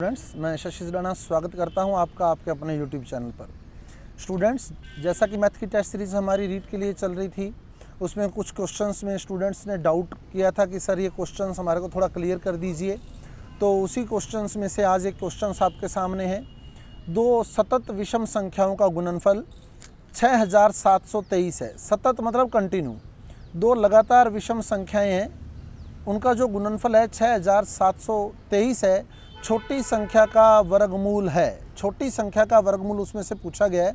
students मैं शशि राणा स्वागत करता हूं आपका आपके अपने यूट्यूब चैनल पर स्टूडेंट्स जैसा कि मैथ की टेस्ट सीरीज़ हमारी रीड के लिए चल रही थी उसमें कुछ क्वेश्चंस में स्टूडेंट्स ने डाउट किया था कि सर ये क्वेश्चंस हमारे को थोड़ा क्लियर कर दीजिए तो उसी क्वेश्चंस में से आज एक क्वेश्चन आपके सामने है दो सतत विषम संख्याओं का गुणनफल छः है सतत मतलब कंटिन्यू दो लगातार विषम संख्याएँ हैं उनका जो गुणनफल है छः है छोटी संख्या का वर्गमूल है छोटी संख्या का वर्गमूल उसमें से पूछा गया है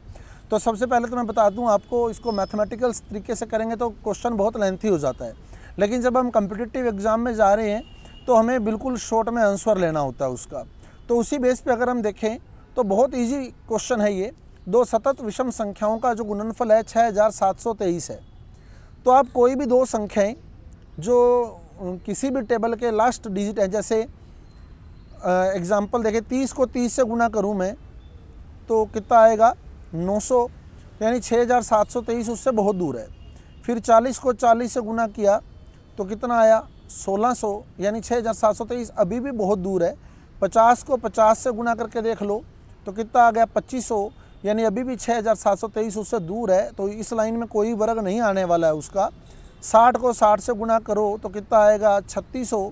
तो सबसे पहले तो मैं बता दूं आपको इसको मैथमेटिकल तरीके से करेंगे तो क्वेश्चन बहुत लेंथी हो जाता है लेकिन जब हम कम्पिटिटिव एग्ज़ाम में जा रहे हैं तो हमें बिल्कुल शॉर्ट में आंसर लेना होता है उसका तो उसी बेस पे अगर हम देखें तो बहुत इजी क्वेश्चन है ये दो सतत विषम संख्याओं का जो गुणनफल है छः हज़ार सात सौ तेईस है तो आप कोई भी दो संख्याएं जो किसी भी टेबल के लास्ट डिजिट हैं जैसे एग्ज़ाम्पल देखें तीस को तीस से गुना करूँ मैं तो कितना आएगा नौ सौ यानी छः हज़ार सात सौ तेईस उससे बहुत दूर है फिर चालीस को चालीस से गुना किया तो कितना आया सोलह सौ सो, यानी छः हज़ार सात सौ तेईस अभी भी बहुत दूर है पचास को पचास से गुना करके देख लो तो कितना आ गया पच्चीस सौ यानी अभी भी छः हज़ार सात सौ तेईस उससे दूर है तो इस लाइन में कोई वर्ग नहीं आने वाला है उसका साठ को साठ से गुना करो तो कितना आएगा छत्तीस सौ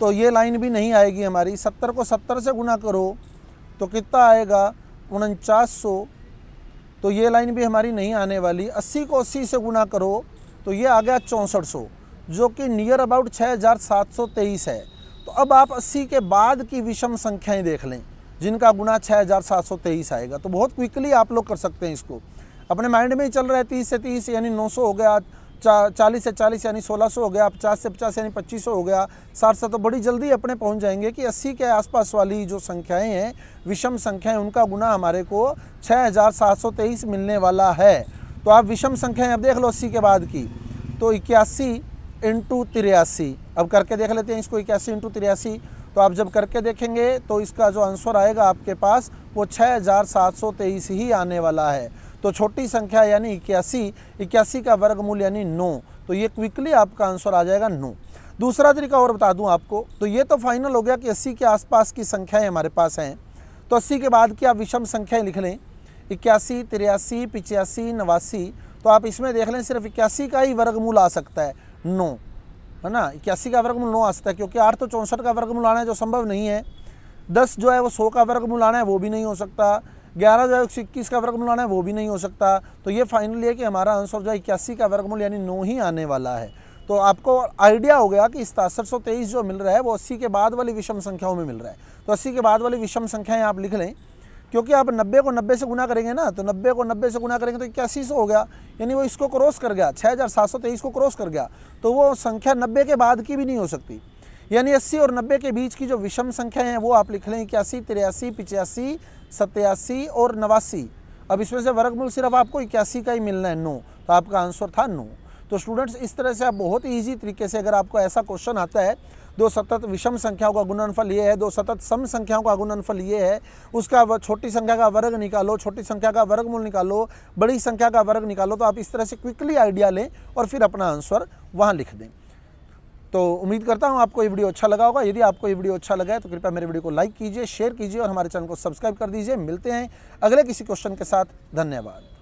तो ये लाइन भी नहीं आएगी हमारी सत्तर को सत्तर से गुना करो तो कितना आएगा उनचास सौ तो ये लाइन भी हमारी नहीं आने वाली अस्सी को अस्सी से गुना करो तो ये आ गया चौंसठ सौ जो कि नियर अबाउट छः हज़ार सात सौ तेईस है तो अब आप अस्सी के बाद की विषम संख्याएं देख लें जिनका गुना छः हज़ार सात सौ तेईस आएगा तो बहुत क्विकली आप लोग कर सकते हैं इसको अपने माइंड में ही चल रहा है तीस से तीस यानी नौ सौ हो गया चा चालीस से चालीस यानी सोलह सौ हो गया पचास से पचास यानी पच्चीस सौ हो गया साठ सात तो बड़ी जल्दी अपने पहुंच जाएंगे कि अस्सी के आसपास वाली जो संख्याएं हैं विषम संख्याएं उनका गुना हमारे को छः हज़ार सात सौ तेईस मिलने वाला है तो आप विषम संख्याएं अब देख लो अस्सी के बाद की तो इक्यासी इंटू तिरासी अब करके देख लेते हैं इसको इक्यासी इंटू तिरासी तो आप जब करके देखेंगे तो इसका जो आंसर आएगा आपके पास वो छः हज़ार सात सौ तेईस ही आने वाला है तो छोटी संख्या यानी इक्यासी इक्यासी का वर्गमूल यानी नौ तो ये क्विकली आपका आंसर आ जाएगा नौ दूसरा तरीका और बता दूं आपको तो ये तो फाइनल हो गया कि अस्सी के आसपास की संख्याएं हमारे पास हैं तो अस्सी के बाद की आप विषम संख्याएं लिख लें इक्यासी तिरासी पिचासी नवासी तो आप इसमें देख लें सिर्फ इक्यासी का ही वर्गमूल आ सकता है नौ है ना इक्यासी का वर्गमूल नौ आ सकता है क्योंकि आठ तो चौंसठ का वर्गमूल आना है जो संभव नहीं है दस जो है वो सौ का वर्गमूल आना है वो भी नहीं हो सकता ग्यारह हज़ार एक सौ इक्कीस का वर्गमूल आना है वो भी नहीं हो सकता तो ये फाइनली है कि हमारा आंसर जो है इक्यासी का वर्गमूल यानी नौ ही आने वाला है तो आपको आइडिया हो गया कि सतासठ सौ तेईस जो मिल रहा है वो अस्सी के बाद वाली विषम संख्याओं में मिल रहा है तो अस्सी के बाद वाली विषम संख्याएँ आप लिख लें क्योंकि आप नब्बे को नब्बे से गुना करेंगे ना तो नब्बे को नब्बे से गुना करेंगे तो इक्यासी सौ हो गया यानी वो इसको क्रॉस कर गया छः हज़ार सात सौ तेईस को क्रॉस कर गया तो वो संख्या नब्बे के बाद की भी नहीं हो सकती यानी अस्सी और नब्बे के बीच की जो विषम संख्या हैं वो आप लिख लें इक्यासी तिरासी पिचासी सत्यासी और नवासी अब इसमें से वर्गमूल सिर्फ आपको इक्यासी का ही मिलना है नो तो आपका आंसर था नो तो स्टूडेंट्स इस तरह से आप बहुत ही ईजी तरीके से अगर आपको ऐसा क्वेश्चन आता है दो सतत विषम संख्याओं का गुणनफल ये है दो सतत सम संख्याओं का गुणनफल ये है उसका छोटी संख्या का वर्ग निकालो छोटी संख्या का वर्गमूल निकालो बड़ी संख्या का वर्ग निकालो तो आप इस तरह से क्विकली आइडिया लें और फिर अपना आंसर वहाँ लिख दें तो उम्मीद करता हूँ आपको ये वीडियो अच्छा लगा होगा यदि आपको ये वीडियो अच्छा लगा है तो कृपया मेरे वीडियो को लाइक कीजिए शेयर कीजिए और हमारे चैनल को सब्सक्राइब कर दीजिए मिलते हैं अगले किसी क्वेश्चन के साथ धन्यवाद